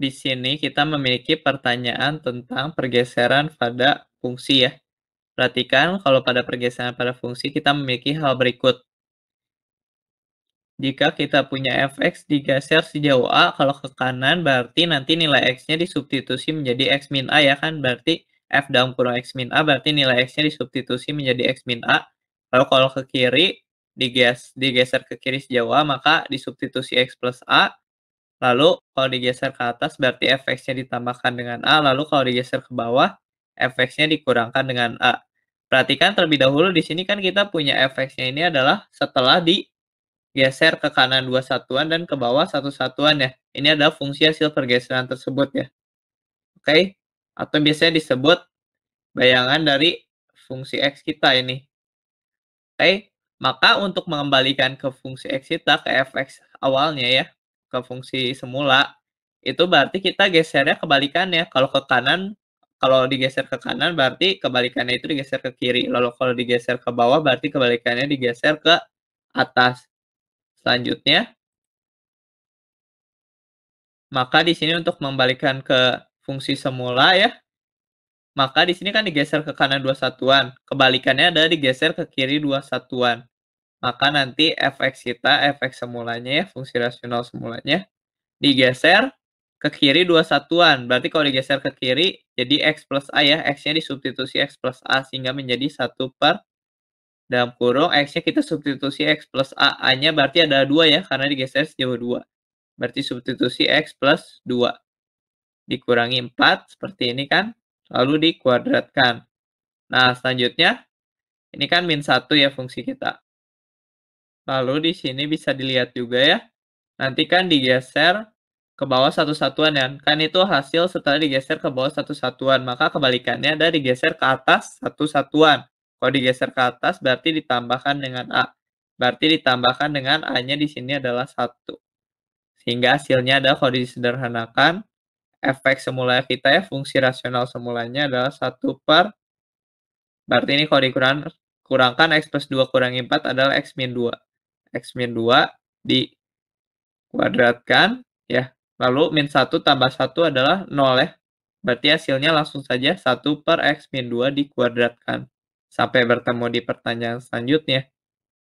di sini kita memiliki pertanyaan tentang pergeseran pada fungsi ya. Perhatikan kalau pada pergeseran pada fungsi kita memiliki hal berikut. Jika kita punya fx digeser sejauh a, kalau ke kanan berarti nanti nilai x-nya disubstitusi menjadi x min a ya kan? Berarti f dalam kurung x min a berarti nilai x-nya disubstitusi menjadi x min a. Lalu kalau ke kiri diges digeser ke kiri sejauh a maka disubstitusi x plus a Lalu kalau digeser ke atas berarti fx-nya ditambahkan dengan A, lalu kalau digeser ke bawah fx-nya dikurangkan dengan A. Perhatikan terlebih dahulu di sini kan kita punya fx-nya ini adalah setelah digeser ke kanan dua satuan dan ke bawah satu satuan ya. Ini adalah fungsi hasil pergeseran tersebut ya. Oke, okay? atau biasanya disebut bayangan dari fungsi x kita ini. Oke, okay? maka untuk mengembalikan ke fungsi x kita ke fx awalnya ya, ke fungsi semula, itu berarti kita gesernya kebalikannya. Kalau ke kanan, kalau digeser ke kanan berarti kebalikannya itu digeser ke kiri. Lalu kalau digeser ke bawah berarti kebalikannya digeser ke atas. Selanjutnya, maka di sini untuk membalikan ke fungsi semula ya, maka di sini kan digeser ke kanan dua satuan. Kebalikannya adalah digeser ke kiri dua satuan maka nanti fx kita, fx semulanya ya, fungsi rasional semulanya, digeser ke kiri dua satuan. Berarti kalau digeser ke kiri, jadi x plus a ya, x-nya disubstitusi x plus a, sehingga menjadi satu per dalam kurung, x-nya kita substitusi x plus a, a-nya berarti ada dua ya, karena digeser sejauh dua. Berarti substitusi x plus 2. Dikurangi 4, seperti ini kan, lalu dikuadratkan. Nah, selanjutnya, ini kan min 1 ya fungsi kita. Lalu di sini bisa dilihat juga ya. Nanti kan digeser ke bawah satu satuan ya. Kan itu hasil setelah digeser ke bawah satu satuan. Maka kebalikannya ada digeser ke atas satu satuan. Kalau digeser ke atas berarti ditambahkan dengan A. Berarti ditambahkan dengan A-nya di sini adalah satu. Sehingga hasilnya ada kalau disederhanakan. Efek semula kita ya, fungsi rasional semulanya adalah satu per. Berarti ini kalau dikurangkan X plus 2 kurangi 4 adalah X min 2. X min 2 di kuadratkan ya. Lalu min 1 tambah 1 adalah 0 ya. Berarti hasilnya langsung saja 1 per X min 2 dikuadratkan. Sampai bertemu di pertanyaan selanjutnya.